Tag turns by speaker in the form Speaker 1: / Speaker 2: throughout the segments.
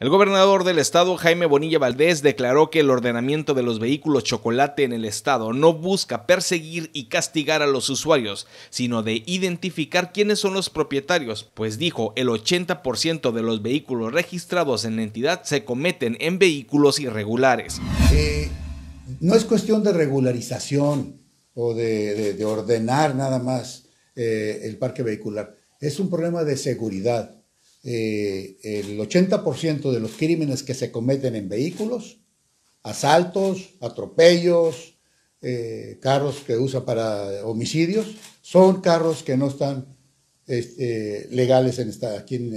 Speaker 1: El gobernador del estado, Jaime Bonilla Valdés, declaró que el ordenamiento de los vehículos chocolate en el estado no busca perseguir y castigar a los usuarios, sino de identificar quiénes son los propietarios, pues dijo el 80% de los vehículos registrados en la entidad se cometen en vehículos irregulares. Eh,
Speaker 2: no es cuestión de regularización o de, ordenar nada más eh, el parque vehicular, es un problema de seguridad eh, el 80% de los crímenes que se cometen en vehículos, asaltos, atropellos, eh, carros que usa para homicidios, son carros que no están este, legales en aquí en,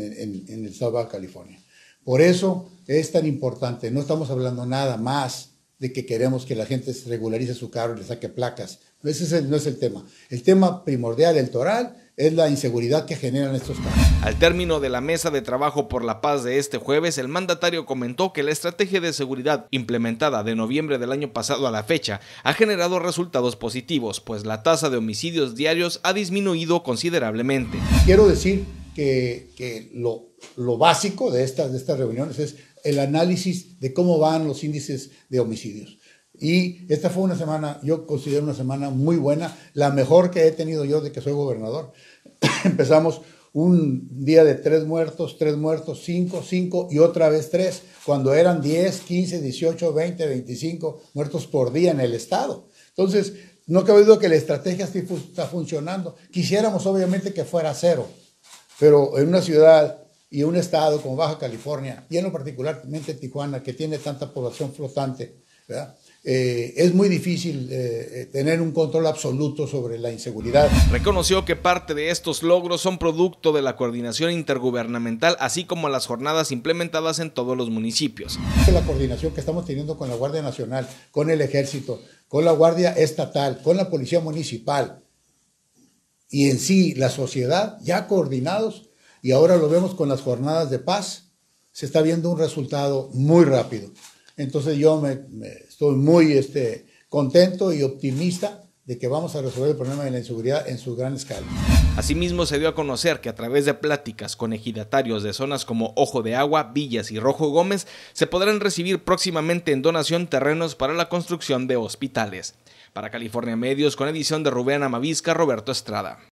Speaker 2: el estado de California. Por eso es tan importante, no estamos hablando nada más de que queremos que la gente regularice su carro y le saque placas. Ese no es el tema. El tema primordial, del toral, es la inseguridad que generan estos casos.
Speaker 1: Al término de la mesa de trabajo por la paz de este jueves, el mandatario comentó que la estrategia de seguridad implementada de noviembre del año pasado a la fecha ha generado resultados positivos, pues la tasa de homicidios diarios ha disminuido considerablemente. Quiero decir
Speaker 2: que,
Speaker 1: lo, lo,
Speaker 2: básico de estas, de estas reuniones es el análisis de cómo van los índices de homicidios. Y esta fue una semana, yo considero una semana muy buena, la mejor que he tenido yo de que soy gobernador. Empezamos un día de tres muertos, tres muertos, cinco, cinco y otra vez tres, cuando eran 10, 15, 18, 20, 25 muertos por día en el Estado. Entonces, no cabe duda que la estrategia está funcionando. Quisiéramos obviamente que fuera cero, pero en una ciudad y un estado como Baja California, y en lo particularmente Tijuana, que tiene tanta población flotante, eh, es muy difícil eh, eh, tener un control absoluto sobre la inseguridad.
Speaker 1: Reconoció que parte de estos logros son producto de la coordinación intergubernamental, así como las jornadas implementadas en todos los municipios. La
Speaker 2: coordinación que estamos teniendo con la Guardia Nacional, con el Ejército, con la Guardia Estatal, con la Policía Municipal y en sí la sociedad, ya coordinados, y ahora lo vemos con las jornadas de paz, se está viendo un resultado muy rápido. Entonces yo me, estoy muy este, contento y optimista de que vamos a resolver el problema de la inseguridad en su gran escala.
Speaker 1: Asimismo, se dio a conocer que a través de pláticas con ejidatarios de zonas como Ojo de Agua, Villas y Rojo Gómez, se podrán recibir próximamente en donación terrenos para la construcción de hospitales. Para California Medios, con edición de Rubén Amavisca, Roberto Estrada.